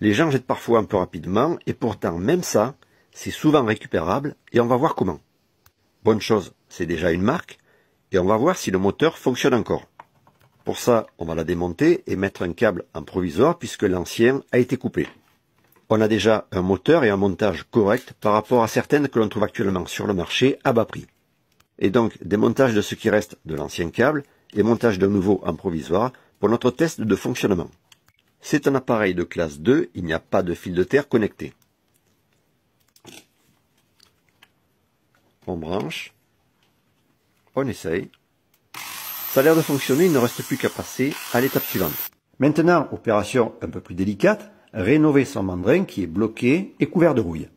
Les gens jettent parfois un peu rapidement, et pourtant même ça, c'est souvent récupérable, et on va voir comment. Bonne chose, c'est déjà une marque, et on va voir si le moteur fonctionne encore. Pour ça, on va la démonter et mettre un câble en provisoire puisque l'ancien a été coupé. On a déjà un moteur et un montage correct par rapport à certaines que l'on trouve actuellement sur le marché à bas prix. Et donc, démontage de ce qui reste de l'ancien câble et montage d'un nouveau en provisoire pour notre test de fonctionnement. C'est un appareil de classe 2, il n'y a pas de fil de terre connecté. On branche, on essaye. Ça a l'air de fonctionner, il ne reste plus qu'à passer à l'étape suivante. Maintenant, opération un peu plus délicate, rénover son mandrin qui est bloqué et couvert de rouille.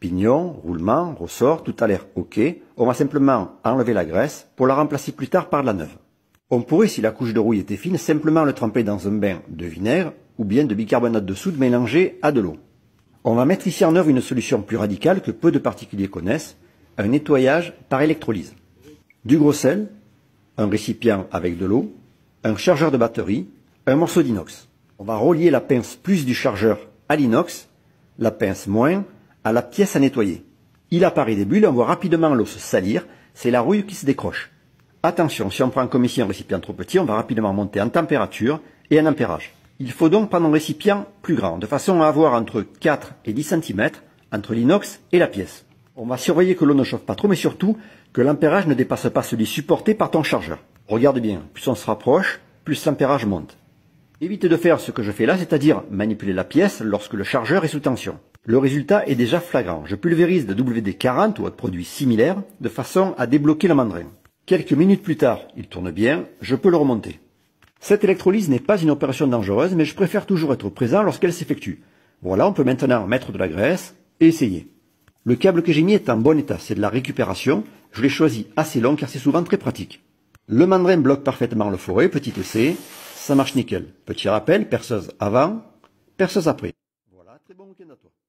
Pignon, roulement, ressort, tout a l'air OK. On va simplement enlever la graisse pour la remplacer plus tard par de la neuve. On pourrait, si la couche de rouille était fine, simplement le tremper dans un bain de vinaigre ou bien de bicarbonate de soude mélangé à de l'eau. On va mettre ici en œuvre une solution plus radicale que peu de particuliers connaissent, un nettoyage par électrolyse. Du gros sel, un récipient avec de l'eau, un chargeur de batterie, un morceau d'inox. On va relier la pince plus du chargeur à l'inox, la pince moins à la pièce à nettoyer. Il apparaît des bulles, on voit rapidement l'eau se salir, c'est la rouille qui se décroche. Attention, si on prend comme ici un récipient trop petit, on va rapidement monter en température et en ampérage. Il faut donc prendre un récipient plus grand, de façon à avoir entre 4 et 10 cm entre l'inox et la pièce. On va surveiller que l'eau ne chauffe pas trop, mais surtout que l'ampérage ne dépasse pas celui supporté par ton chargeur. Regarde bien, plus on se rapproche, plus l'ampérage monte. Évitez de faire ce que je fais là, c'est-à-dire manipuler la pièce lorsque le chargeur est sous tension. Le résultat est déjà flagrant. Je pulvérise de WD-40 ou autre produit similaire de façon à débloquer le mandrin. Quelques minutes plus tard, il tourne bien, je peux le remonter. Cette électrolyse n'est pas une opération dangereuse, mais je préfère toujours être présent lorsqu'elle s'effectue. Voilà, on peut maintenant mettre de la graisse et essayer. Le câble que j'ai mis est en bon état, c'est de la récupération. Je l'ai choisi assez long car c'est souvent très pratique. Le mandrin bloque parfaitement le forêt, petit essai, ça marche nickel. Petit rappel, perceuse avant, perceuse après. Voilà, très bon week